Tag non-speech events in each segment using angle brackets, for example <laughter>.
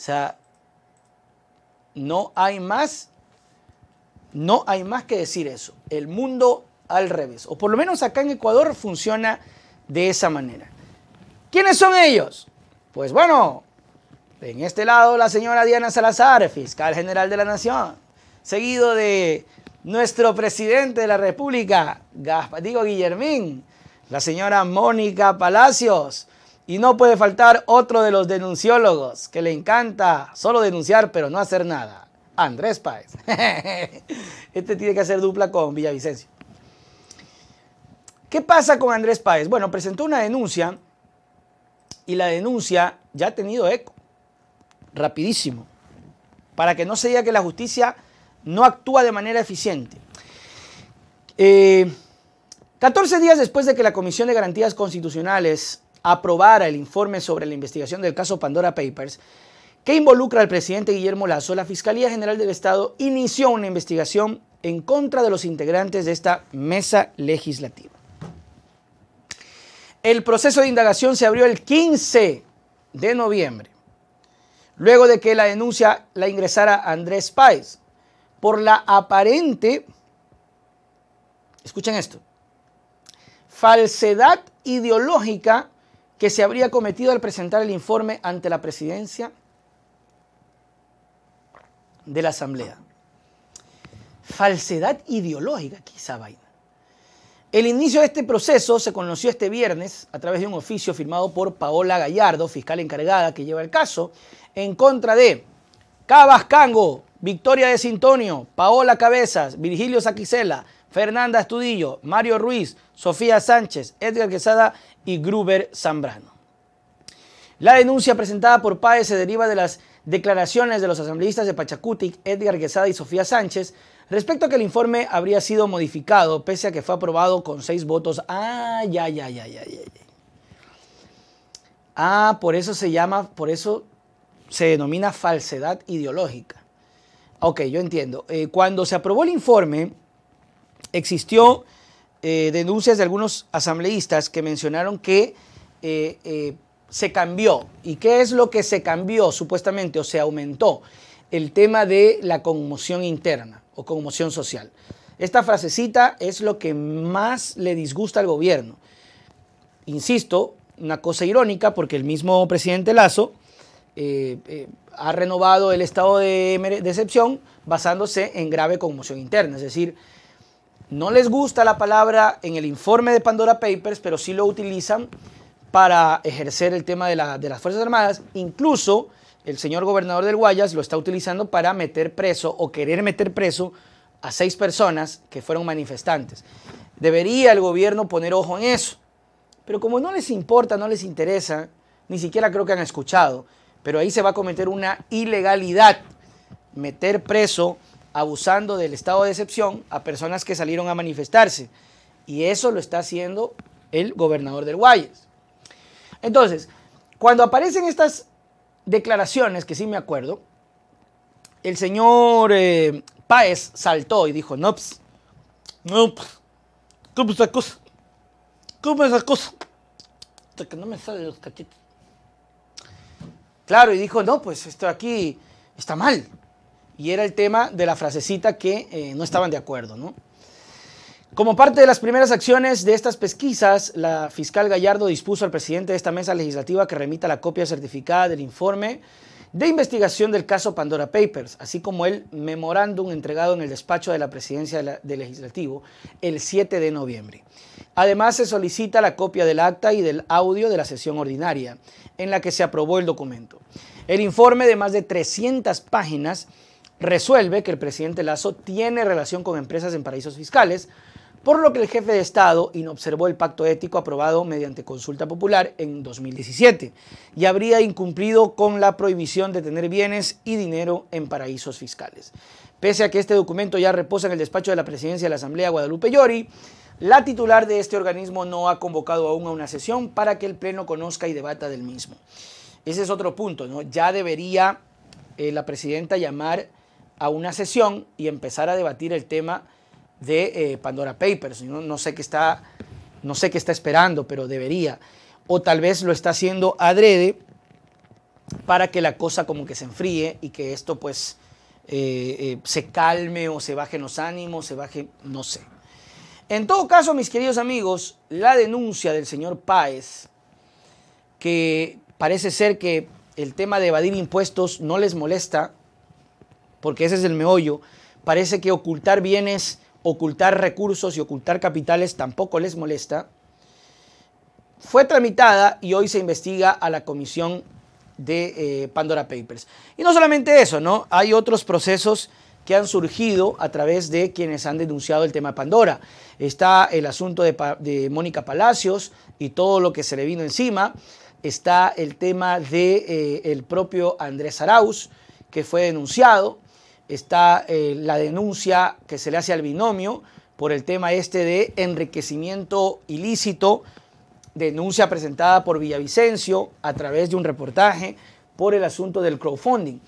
O sea, no hay más, no hay más que decir eso. El mundo al revés. O por lo menos acá en Ecuador funciona de esa manera. ¿Quiénes son ellos? Pues bueno, en este lado la señora Diana Salazar, fiscal general de la Nación, seguido de nuestro presidente de la República, Gaspar, digo Guillermín, la señora Mónica Palacios, y no puede faltar otro de los denunciólogos que le encanta solo denunciar pero no hacer nada. Andrés Páez. <laughs> Este tiene que hacer dupla con Villavicencio. ¿Qué pasa con Andrés Páez? Bueno, presentó una denuncia y la denuncia ya ha tenido eco. Rapidísimo. Para que no se diga que la justicia no actúa de manera eficiente. 14 eh, días después de que la Comisión de Garantías Constitucionales aprobara el informe sobre la investigación del caso Pandora Papers, que involucra al presidente Guillermo Lazo, la Fiscalía General del Estado inició una investigación en contra de los integrantes de esta mesa legislativa. El proceso de indagación se abrió el 15 de noviembre, luego de que la denuncia la ingresara Andrés Páez por la aparente, escuchen esto, falsedad ideológica que se habría cometido al presentar el informe ante la presidencia de la Asamblea. Falsedad ideológica, quizá vaina. El inicio de este proceso se conoció este viernes a través de un oficio firmado por Paola Gallardo, fiscal encargada que lleva el caso, en contra de Cabas Cango, Victoria de Sintonio, Paola Cabezas, Virgilio Saquicela, Fernanda Estudillo, Mario Ruiz, Sofía Sánchez, Edgar Quesada y Gruber Zambrano. La denuncia presentada por PAE se deriva de las declaraciones de los asambleístas de Pachacutic, Edgar Quesada y Sofía Sánchez, respecto a que el informe habría sido modificado, pese a que fue aprobado con seis votos. Ah, ya, ya, ya, ya, ya. Ah, por eso se llama, por eso se denomina falsedad ideológica. Ok, yo entiendo. Eh, cuando se aprobó el informe, existió eh, denuncias de algunos asambleístas que mencionaron que eh, eh, se cambió. ¿Y qué es lo que se cambió supuestamente o se aumentó? El tema de la conmoción interna o conmoción social. Esta frasecita es lo que más le disgusta al gobierno. Insisto, una cosa irónica porque el mismo presidente Lazo ha renovado el estado de, decepción excepción basándose en grave conmoción interna, es decir, no les gusta la palabra en el informe de Pandora Papers, pero sí lo utilizan para ejercer el tema de, las Fuerzas Armadas. Incluso el señor gobernador del Guayas lo está utilizando para meter preso o querer meter preso a seis personas que fueron manifestantes. Debería el gobierno poner ojo en eso. Pero como no les importa, no les interesa, ni siquiera creo que han escuchado, pero ahí se va a cometer una ilegalidad. Meter preso abusando del estado de excepción a personas que salieron a manifestarse. Y eso lo está haciendo el gobernador del Guayas. Entonces, cuando aparecen estas declaraciones, que sí me acuerdo, el señor eh, Páez saltó y dijo, no, pues, no, pues, ¿cómo esa cosa? ¿Cómo esa cosa? Hasta que no me salen los cachitos Claro, y dijo, no, pues esto aquí está mal y era el tema de la frasecita que eh, no estaban de acuerdo. Como parte de las primeras acciones de estas pesquisas, la fiscal Gallardo dispuso al presidente de esta mesa legislativa que remita la copia certificada del informe de investigación del caso Pandora Papers, así como el memorándum entregado en el despacho de la presidencia del legislativo el 7 de noviembre. Además, se solicita la copia del acta y del audio de la sesión ordinaria en la que se aprobó el documento. El informe de más de 300 páginas resuelve que el presidente Lazo tiene relación con empresas en paraísos fiscales, por lo que el jefe de Estado inobservó el pacto ético aprobado mediante consulta popular en 2017 y habría incumplido con la prohibición de tener bienes y dinero en paraísos fiscales. Pese a que este documento ya reposa en el despacho de la presidencia de la Asamblea Guadalupe Llori, la titular de este organismo no ha convocado aún a una sesión para que el Pleno conozca y debata del mismo. Ese es otro punto, ¿no? Ya debería eh, la presidenta llamar a una sesión y empezar a debatir el tema de eh, Pandora Papers. No, sé qué está, no sé qué está esperando, pero debería. O tal vez lo está haciendo adrede para que la cosa como que se enfríe y que esto pues eh, eh, se calme o se bajen los ánimos, se baje, no sé. En todo caso, mis queridos amigos, la denuncia del señor Páez, que parece ser que el tema de evadir impuestos no les molesta porque ese es el meollo, parece que ocultar bienes, ocultar recursos y ocultar capitales tampoco les molesta, fue tramitada y hoy se investiga a la comisión de eh, Pandora Papers. Y no solamente eso, ¿no? Hay otros procesos que han surgido a través de quienes han denunciado el tema Pandora. Está el asunto de, Mónica Palacios y todo lo que se le vino encima. Está el tema del de, eh, propio Andrés Arauz, que fue denunciado está eh, la denuncia que se le hace al binomio por el tema este de enriquecimiento ilícito, denuncia presentada por Villavicencio a través de un reportaje por el asunto del crowdfunding.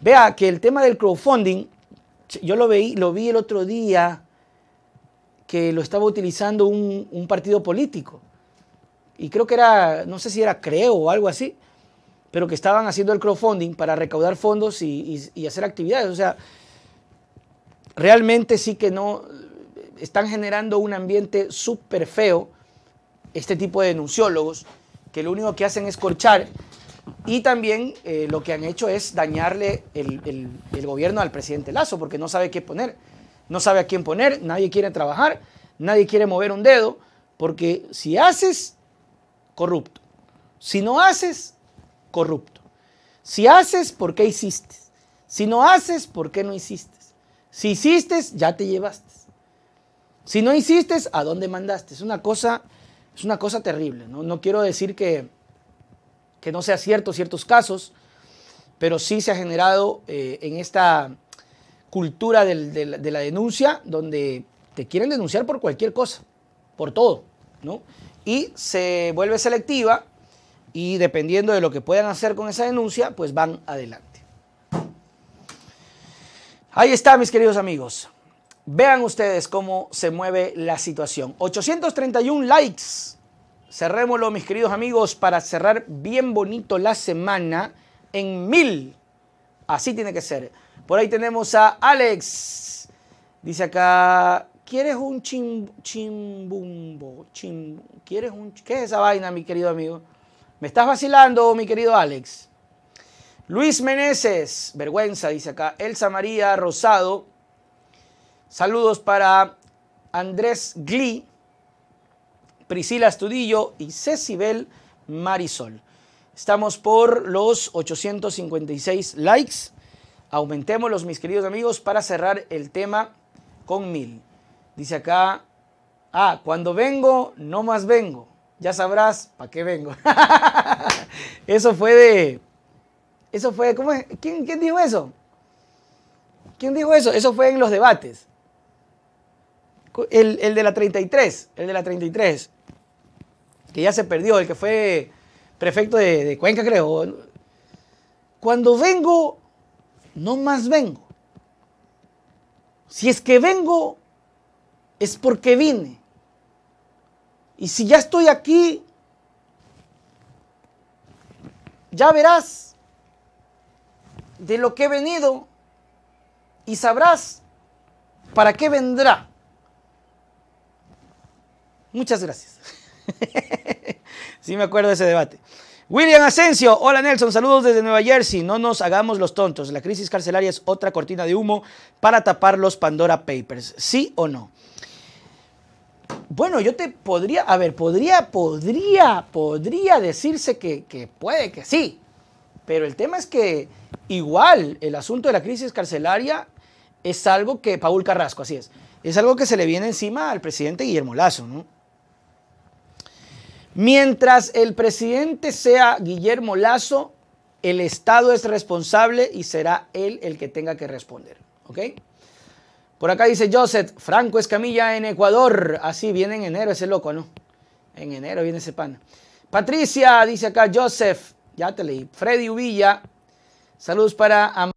Vea que el tema del crowdfunding, yo lo, lo vi el otro día que lo estaba utilizando un partido político. Y creo que era, no sé si era Creo o algo así pero que estaban haciendo el crowdfunding para recaudar fondos y, hacer actividades. O sea, realmente sí que no, están generando un ambiente súper feo este tipo de denunciólogos que lo único que hacen es corchar y también eh, lo que han hecho es dañarle el, el, gobierno al presidente Lazo porque no sabe qué poner, no sabe a quién poner, nadie quiere trabajar, nadie quiere mover un dedo porque si haces, corrupto. Si no haces, corrupto. Si haces, ¿por qué hiciste? Si no haces, ¿por qué no hiciste? Si hiciste, ya te llevaste. Si no hiciste, ¿a dónde mandaste? Es una cosa, es una cosa terrible. ¿no? quiero decir que, que no sea cierto ciertos casos, pero sí se ha generado eh, en esta cultura de, la, de la denuncia donde te quieren denunciar por cualquier cosa, por todo, ¿no? Y se vuelve selectiva y dependiendo de lo que puedan hacer con esa denuncia, pues van adelante. Ahí está, mis queridos amigos. Vean ustedes cómo se mueve la situación. 831 likes. Cerrémoslo, mis queridos amigos, para cerrar bien bonito la semana en mil. Así tiene que ser. Por ahí tenemos a Alex. Dice acá, ¿quieres un chim, chimbumbo? ¿Quieres un, ¿Qué es esa vaina, mi querido amigo? Me estás vacilando, mi querido Alex. Luis Meneses, vergüenza, dice acá. Elsa María Rosado. Saludos para Andrés Gli, Priscila Estudillo y Cecibel Marisol. Estamos por los 856 likes. Aumentémoslos, mis queridos amigos, para cerrar el tema con mil. Dice acá, ah, cuando vengo, no más vengo ya sabrás para qué vengo. <laughs> eso fue de. Eso fue. ¿Quién, dijo eso? ¿Quién dijo eso? Eso fue en los debates. El, de la 33, el de la 33, que ya se perdió, el que fue prefecto de, de Cuenca, creo. Cuando vengo, no más vengo. Si es que vengo, es porque vine. Y si ya estoy aquí, ya verás de lo que he venido y sabrás para qué vendrá. Muchas gracias. <laughs> sí me acuerdo de ese debate. William Asensio, hola Nelson, saludos desde Nueva Jersey. No nos hagamos los tontos. La crisis carcelaria es otra cortina de humo para tapar los Pandora Papers. ¿Sí o no? Bueno, yo te podría, a ver, podría, podría, podría decirse que, puede que sí, pero el tema es que igual el asunto de la crisis carcelaria es algo que, Paul Carrasco, así es, es algo que se le viene encima al presidente Guillermo Lazo, ¿no? Mientras el presidente sea Guillermo Lazo, el Estado es responsable y será él el que tenga que responder, ¿ok? Por acá dice Joseph, Franco Escamilla en Ecuador. Así viene en enero ese loco, ¿no? En enero viene ese pan. Patricia, dice acá Joseph, ya te leí. Freddy Uvilla, saludos para